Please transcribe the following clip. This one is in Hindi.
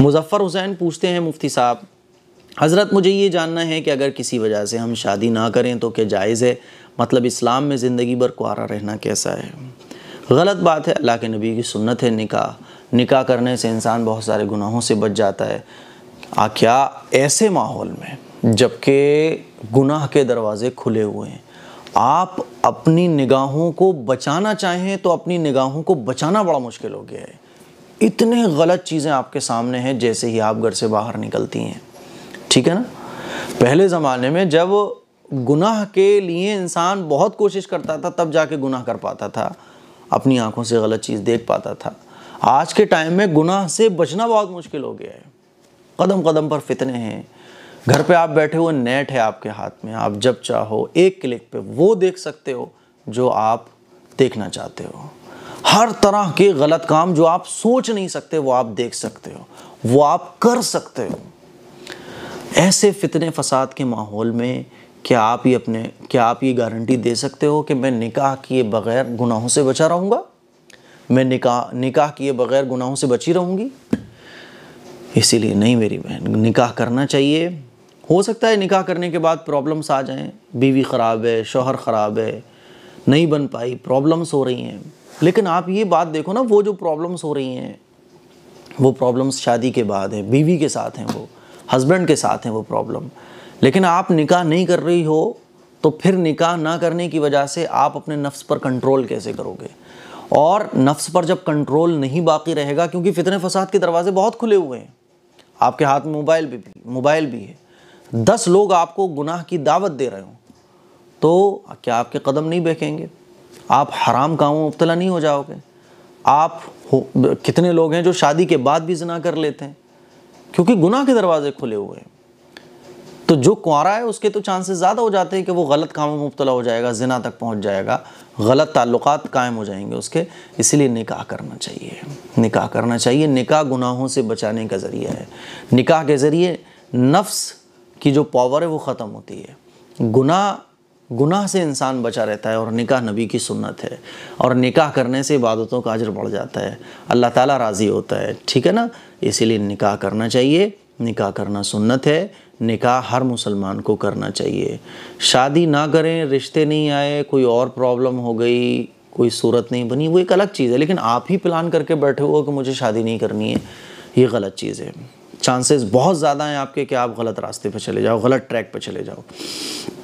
मुज़फ़र हुसैन पूछते हैं मुफ्ती साहब हज़रत मुझे ये जानना है कि अगर किसी वजह से हम शादी ना करें तो क्या जायज़ है मतलब इस्लाम में ज़िंदगी भर कुआरा रहना कैसा है गलत बात है अल्लाह के नबी की सुन्नत है निकाह निकाह करने से इंसान बहुत सारे गुनाहों से बच जाता है आ क्या ऐसे माहौल में जबकि गुनाह के दरवाज़े खुले हुए हैं आप अपनी निगाहों को बचाना चाहें तो अपनी निगाहों को बचाना बड़ा मुश्किल हो गया है इतने गलत चीज़ें आपके सामने हैं जैसे ही आप घर से बाहर निकलती हैं ठीक है ना पहले ज़माने में जब गुनाह के लिए इंसान बहुत कोशिश करता था तब जाके गुनाह कर पाता था अपनी आंखों से गलत चीज़ देख पाता था आज के टाइम में गुनाह से बचना बहुत मुश्किल हो गया है कदम कदम पर फितने हैं घर पे आप बैठे हुए नेट है आपके हाथ में आप जब चाहो एक क्लिक पे वो देख सकते हो जो आप देखना चाहते हो हर तरह के गलत काम जो आप सोच नहीं सकते वो आप देख सकते हो वो आप कर सकते हो ऐसे फितने फसाद के माहौल में क्या आप ये अपने क्या आप ये गारंटी दे सकते हो कि मैं निकाह किए बग़ैर गुनाहों से बचा रहूँगा मैं निकाह निकाह किए बग़ैर गुनाहों से बची रहूँगी इसीलिए नहीं मेरी बहन निकाह करना चाहिए हो सकता है निकाह करने के बाद प्रॉब्लम्स आ जाएं बीवी ख़राब है शोहर ख़राब है नहीं बन पाई प्रॉब्लम्स हो रही हैं लेकिन आप ये बात देखो ना वो जो प्रॉब्लम्स हो रही हैं वो प्रॉब्लम्स शादी के बाद हैं बीवी के साथ हैं वो हस्बैंड के साथ हैं वो प्रॉब्लम लेकिन आप निकाह नहीं कर रही हो तो फिर निकाह ना करने की वजह से आप अपने नफ्स पर कंट्रोल कैसे करोगे और नफ्स पर जब कंट्रोल नहीं बाकी रहेगा क्योंकि फितने फसाद के दरवाजे बहुत खुले हुए हैं आपके हाथ में मोबाइल भी मोबाइल भी है दस लोग आपको गुनाह की दावत दे रहे हो तो क्या आपके कदम नहीं बहकेंगे आप हराम कामों में मुबतला नहीं हो जाओगे आप हो कितने लोग हैं जो शादी के बाद भी जना कर लेते हैं क्योंकि गुनाह के दरवाजे खुले हुए हैं तो जो कुंवारा है उसके तो चांसेस ज़्यादा हो जाते हैं कि वो गलत कामों में मुबतला हो जाएगा जना तक पहुंच जाएगा गलत ताल्लुकात कायम हो जाएंगे उसके इसलिए निकाह करना चाहिए निकाह करना चाहिए निकाह गुनाहों से बचाने का ज़रिया है निकाह के ज़रिए नफ्स की जो पावर है वो ख़त्म होती है गुनाह गुनाह से इंसान बचा रहता है और निकाह नबी की सुन्नत है और निकाह करने से इबादतों का अजर बढ़ जाता है अल्लाह ताला राज़ी होता है ठीक है ना इसीलिए निकाह करना चाहिए निकाह करना सुन्नत है निकाह हर मुसलमान को करना चाहिए शादी ना करें रिश्ते नहीं आए कोई और प्रॉब्लम हो गई कोई सूरत नहीं बनी वो एक अलग चीज़ है लेकिन आप ही प्लान करके बैठे हो कि मुझे शादी नहीं करनी है ये गलत चीज़ है चांसेस बहुत ज़्यादा हैं आपके कि आप गलत रास्ते पर चले जाओ गलत ट्रैक पर चले जाओ